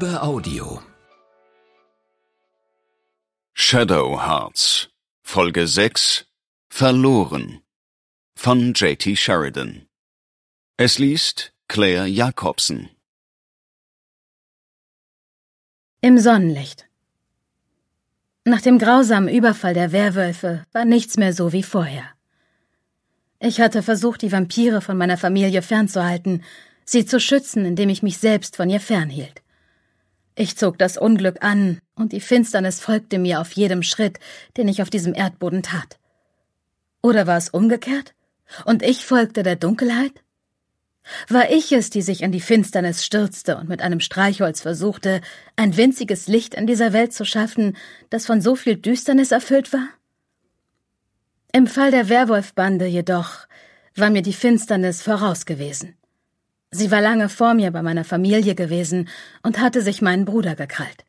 über Audio. Shadow Hearts Folge 6 Verloren von JT Sheridan. Es liest Claire Jacobsen. Im Sonnenlicht. Nach dem grausamen Überfall der Werwölfe war nichts mehr so wie vorher. Ich hatte versucht, die Vampire von meiner Familie fernzuhalten, sie zu schützen, indem ich mich selbst von ihr fernhielt. Ich zog das Unglück an, und die Finsternis folgte mir auf jedem Schritt, den ich auf diesem Erdboden tat. Oder war es umgekehrt? Und ich folgte der Dunkelheit? War ich es, die sich in die Finsternis stürzte und mit einem Streichholz versuchte, ein winziges Licht in dieser Welt zu schaffen, das von so viel Düsternis erfüllt war? Im Fall der Werwolfbande jedoch war mir die Finsternis voraus gewesen. Sie war lange vor mir bei meiner Familie gewesen und hatte sich meinen Bruder gekrallt.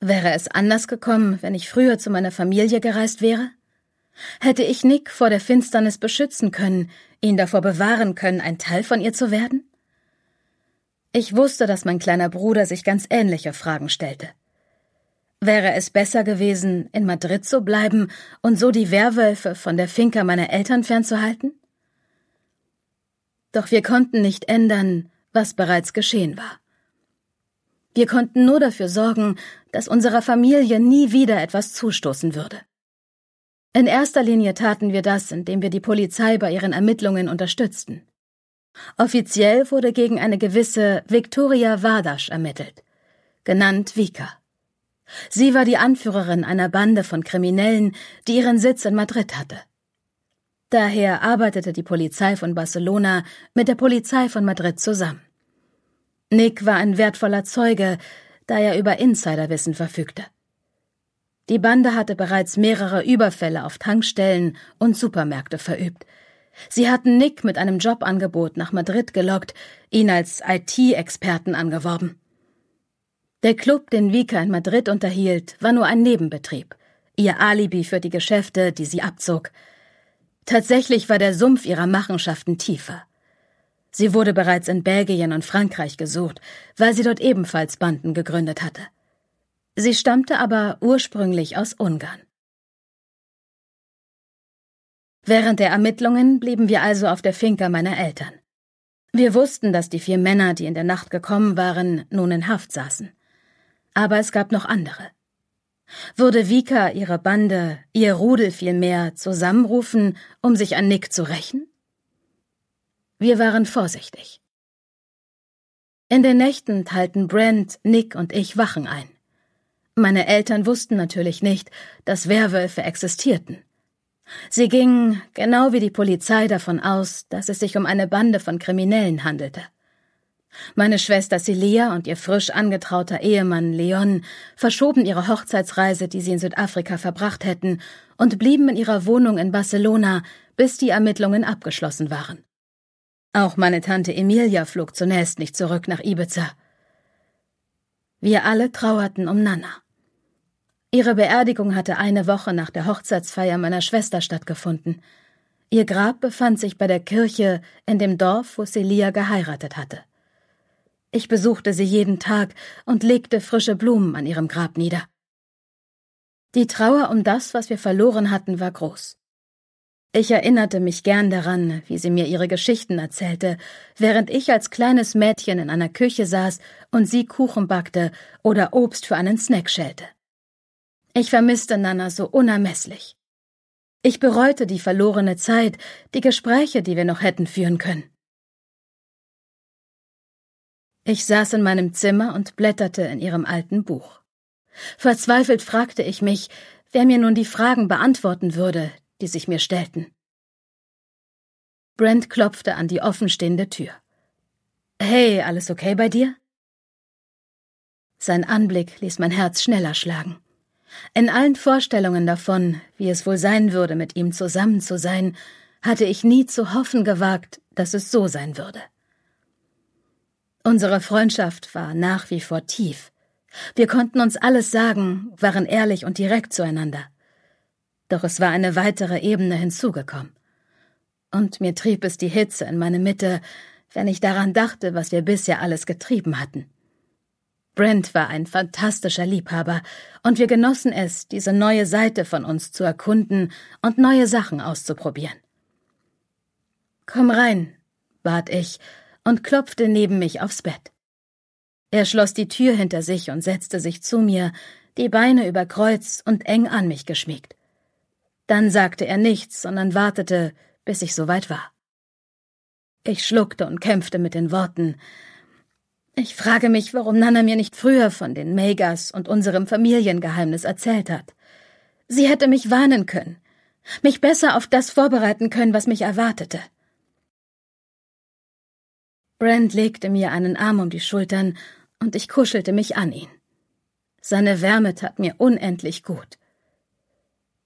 Wäre es anders gekommen, wenn ich früher zu meiner Familie gereist wäre? Hätte ich Nick vor der Finsternis beschützen können, ihn davor bewahren können, ein Teil von ihr zu werden? Ich wusste, dass mein kleiner Bruder sich ganz ähnliche Fragen stellte. Wäre es besser gewesen, in Madrid zu bleiben und so die Werwölfe von der Finca meiner Eltern fernzuhalten? Doch wir konnten nicht ändern, was bereits geschehen war. Wir konnten nur dafür sorgen, dass unserer Familie nie wieder etwas zustoßen würde. In erster Linie taten wir das, indem wir die Polizei bei ihren Ermittlungen unterstützten. Offiziell wurde gegen eine gewisse Viktoria Wardasch ermittelt, genannt Vika. Sie war die Anführerin einer Bande von Kriminellen, die ihren Sitz in Madrid hatte. Daher arbeitete die Polizei von Barcelona mit der Polizei von Madrid zusammen. Nick war ein wertvoller Zeuge, da er über Insiderwissen verfügte. Die Bande hatte bereits mehrere Überfälle auf Tankstellen und Supermärkte verübt. Sie hatten Nick mit einem Jobangebot nach Madrid gelockt, ihn als IT-Experten angeworben. Der Club, den Vika in Madrid unterhielt, war nur ein Nebenbetrieb, ihr Alibi für die Geschäfte, die sie abzog – Tatsächlich war der Sumpf ihrer Machenschaften tiefer. Sie wurde bereits in Belgien und Frankreich gesucht, weil sie dort ebenfalls Banden gegründet hatte. Sie stammte aber ursprünglich aus Ungarn. Während der Ermittlungen blieben wir also auf der Finca meiner Eltern. Wir wussten, dass die vier Männer, die in der Nacht gekommen waren, nun in Haft saßen. Aber es gab noch andere würde Vika ihre Bande, ihr Rudel vielmehr, zusammenrufen, um sich an Nick zu rächen? Wir waren vorsichtig. In den Nächten teilten Brent, Nick und ich Wachen ein. Meine Eltern wussten natürlich nicht, dass Werwölfe existierten. Sie gingen, genau wie die Polizei, davon aus, dass es sich um eine Bande von Kriminellen handelte. Meine Schwester Celia und ihr frisch angetrauter Ehemann Leon verschoben ihre Hochzeitsreise, die sie in Südafrika verbracht hätten, und blieben in ihrer Wohnung in Barcelona, bis die Ermittlungen abgeschlossen waren. Auch meine Tante Emilia flog zunächst nicht zurück nach Ibiza. Wir alle trauerten um Nana. Ihre Beerdigung hatte eine Woche nach der Hochzeitsfeier meiner Schwester stattgefunden. Ihr Grab befand sich bei der Kirche in dem Dorf, wo Celia geheiratet hatte. Ich besuchte sie jeden Tag und legte frische Blumen an ihrem Grab nieder. Die Trauer um das, was wir verloren hatten, war groß. Ich erinnerte mich gern daran, wie sie mir ihre Geschichten erzählte, während ich als kleines Mädchen in einer Küche saß und sie Kuchen backte oder Obst für einen Snack schälte. Ich vermisste Nana so unermesslich. Ich bereute die verlorene Zeit, die Gespräche, die wir noch hätten führen können. Ich saß in meinem Zimmer und blätterte in ihrem alten Buch. Verzweifelt fragte ich mich, wer mir nun die Fragen beantworten würde, die sich mir stellten. Brent klopfte an die offenstehende Tür. Hey, alles okay bei dir? Sein Anblick ließ mein Herz schneller schlagen. In allen Vorstellungen davon, wie es wohl sein würde, mit ihm zusammen zu sein, hatte ich nie zu hoffen gewagt, dass es so sein würde. Unsere Freundschaft war nach wie vor tief. Wir konnten uns alles sagen, waren ehrlich und direkt zueinander. Doch es war eine weitere Ebene hinzugekommen. Und mir trieb es die Hitze in meine Mitte, wenn ich daran dachte, was wir bisher alles getrieben hatten. Brent war ein fantastischer Liebhaber, und wir genossen es, diese neue Seite von uns zu erkunden und neue Sachen auszuprobieren. Komm rein, bat ich und klopfte neben mich aufs Bett. Er schloss die Tür hinter sich und setzte sich zu mir, die Beine über Kreuz und eng an mich geschmiegt. Dann sagte er nichts, sondern wartete, bis ich soweit war. Ich schluckte und kämpfte mit den Worten. Ich frage mich, warum Nana mir nicht früher von den Megas und unserem Familiengeheimnis erzählt hat. Sie hätte mich warnen können, mich besser auf das vorbereiten können, was mich erwartete. Brand legte mir einen Arm um die Schultern und ich kuschelte mich an ihn. Seine Wärme tat mir unendlich gut.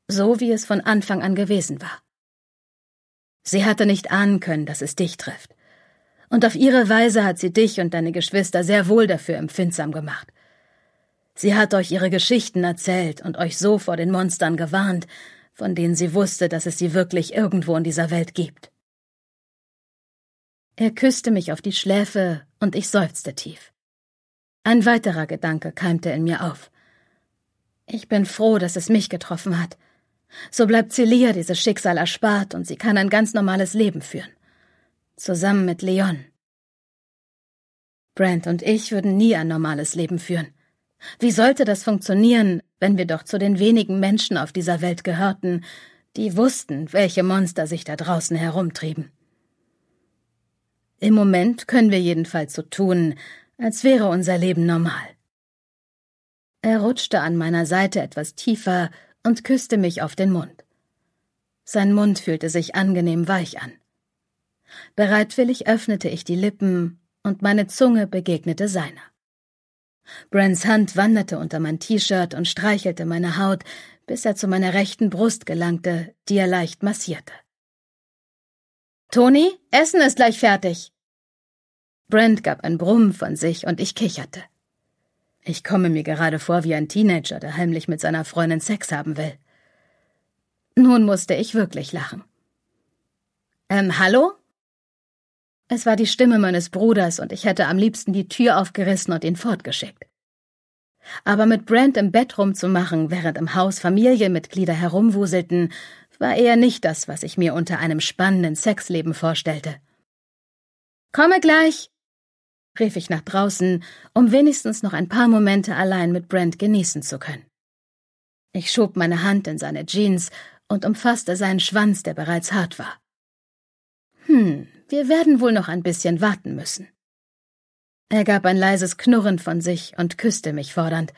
So wie es von Anfang an gewesen war. Sie hatte nicht ahnen können, dass es dich trifft. Und auf ihre Weise hat sie dich und deine Geschwister sehr wohl dafür empfindsam gemacht. Sie hat euch ihre Geschichten erzählt und euch so vor den Monstern gewarnt, von denen sie wusste, dass es sie wirklich irgendwo in dieser Welt gibt. Er küsste mich auf die Schläfe und ich seufzte tief. Ein weiterer Gedanke keimte in mir auf. Ich bin froh, dass es mich getroffen hat. So bleibt Celia dieses Schicksal erspart und sie kann ein ganz normales Leben führen. Zusammen mit Leon. Brent und ich würden nie ein normales Leben führen. Wie sollte das funktionieren, wenn wir doch zu den wenigen Menschen auf dieser Welt gehörten, die wussten, welche Monster sich da draußen herumtrieben? Im Moment können wir jedenfalls so tun, als wäre unser Leben normal. Er rutschte an meiner Seite etwas tiefer und küsste mich auf den Mund. Sein Mund fühlte sich angenehm weich an. Bereitwillig öffnete ich die Lippen und meine Zunge begegnete seiner. Brens Hand wanderte unter mein T-Shirt und streichelte meine Haut, bis er zu meiner rechten Brust gelangte, die er leicht massierte. Toni, Essen ist gleich fertig, Brent gab ein Brummen von sich und ich kicherte. Ich komme mir gerade vor wie ein Teenager, der heimlich mit seiner Freundin Sex haben will. Nun musste ich wirklich lachen. Ähm, hallo? Es war die Stimme meines Bruders und ich hätte am liebsten die Tür aufgerissen und ihn fortgeschickt. Aber mit Brent im Bett rumzumachen, während im Haus Familienmitglieder herumwuselten, war eher nicht das, was ich mir unter einem spannenden Sexleben vorstellte. Komme gleich, rief ich nach draußen, um wenigstens noch ein paar Momente allein mit Brent genießen zu können. Ich schob meine Hand in seine Jeans und umfasste seinen Schwanz, der bereits hart war. Hm, wir werden wohl noch ein bisschen warten müssen. Er gab ein leises Knurren von sich und küsste mich fordernd.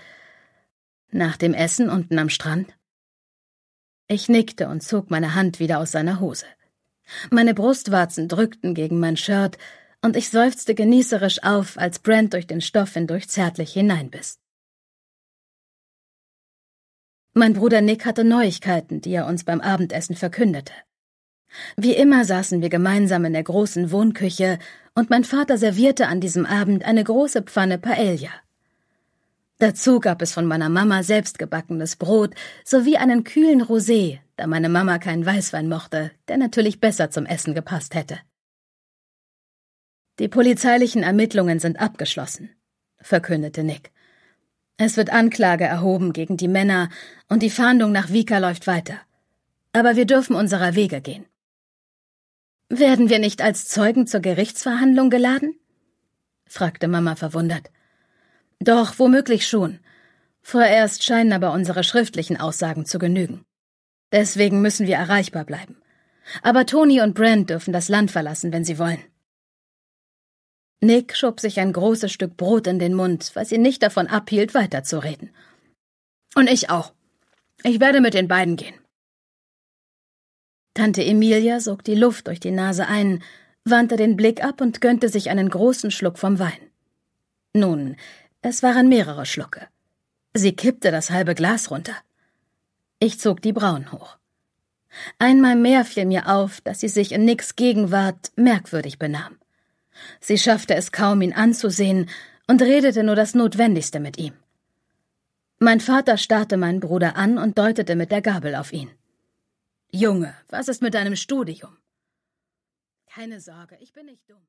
Nach dem Essen unten am Strand? Ich nickte und zog meine Hand wieder aus seiner Hose. Meine Brustwarzen drückten gegen mein Shirt, und ich seufzte genießerisch auf, als Brent durch den Stoff hindurch zärtlich hineinbiss. Mein Bruder Nick hatte Neuigkeiten, die er uns beim Abendessen verkündete. Wie immer saßen wir gemeinsam in der großen Wohnküche und mein Vater servierte an diesem Abend eine große Pfanne Paella. Dazu gab es von meiner Mama selbstgebackenes Brot sowie einen kühlen Rosé, da meine Mama keinen Weißwein mochte, der natürlich besser zum Essen gepasst hätte. Die polizeilichen Ermittlungen sind abgeschlossen, verkündete Nick. Es wird Anklage erhoben gegen die Männer und die Fahndung nach Vika läuft weiter. Aber wir dürfen unserer Wege gehen. Werden wir nicht als Zeugen zur Gerichtsverhandlung geladen? fragte Mama verwundert. Doch, womöglich schon. Vorerst scheinen aber unsere schriftlichen Aussagen zu genügen. Deswegen müssen wir erreichbar bleiben. Aber Toni und Brent dürfen das Land verlassen, wenn sie wollen. Nick schob sich ein großes Stück Brot in den Mund, was ihn nicht davon abhielt, weiterzureden. Und ich auch. Ich werde mit den beiden gehen. Tante Emilia sog die Luft durch die Nase ein, wandte den Blick ab und gönnte sich einen großen Schluck vom Wein. Nun, es waren mehrere Schlucke. Sie kippte das halbe Glas runter. Ich zog die Brauen hoch. Einmal mehr fiel mir auf, dass sie sich in Nicks Gegenwart merkwürdig benahm. Sie schaffte es kaum, ihn anzusehen und redete nur das Notwendigste mit ihm. Mein Vater starrte meinen Bruder an und deutete mit der Gabel auf ihn. Junge, was ist mit deinem Studium? Keine Sorge, ich bin nicht dumm.